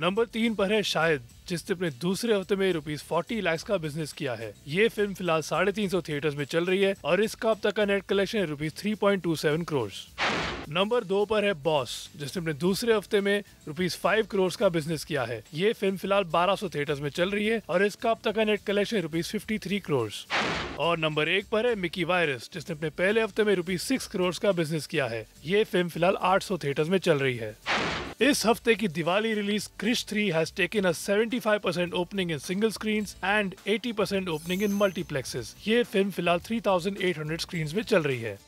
number तीन पर है शायद जिसने अपने दूसरे हफ्ते में रुपीज फोर्टी लैक्स का बिजनेस किया है ये फिल्म फिलहाल साढ़े तीन सौ थिएटर में चल रही है और इसका अब तक का नेट कलेक्शन है rupees three point two seven crore number दो पर है बॉस जिसने अपने दूसरे हफ्ते में रुपीज फाइव करोड़ का बिजनेस किया है ये फिल्म फिलहाल बारह सौ थिएटर में चल रही है और इसका अब तक का net collection rupees fifty three crore और नंबर एक पर है मिकी वायरस जिसने अपने पहले हफ्ते में रुपीज सिक्स करोड़ का बिजनेस किया है ये फिल्म फिलहाल आठ सौ थिएटर में चल रही है इस हफ्ते की Diwali release Krrish three has taken a 75% opening in single screen and 80% opening in multiplexes ये फिल्म फिलहाल 3800 स्क्रीन्स में चल रही है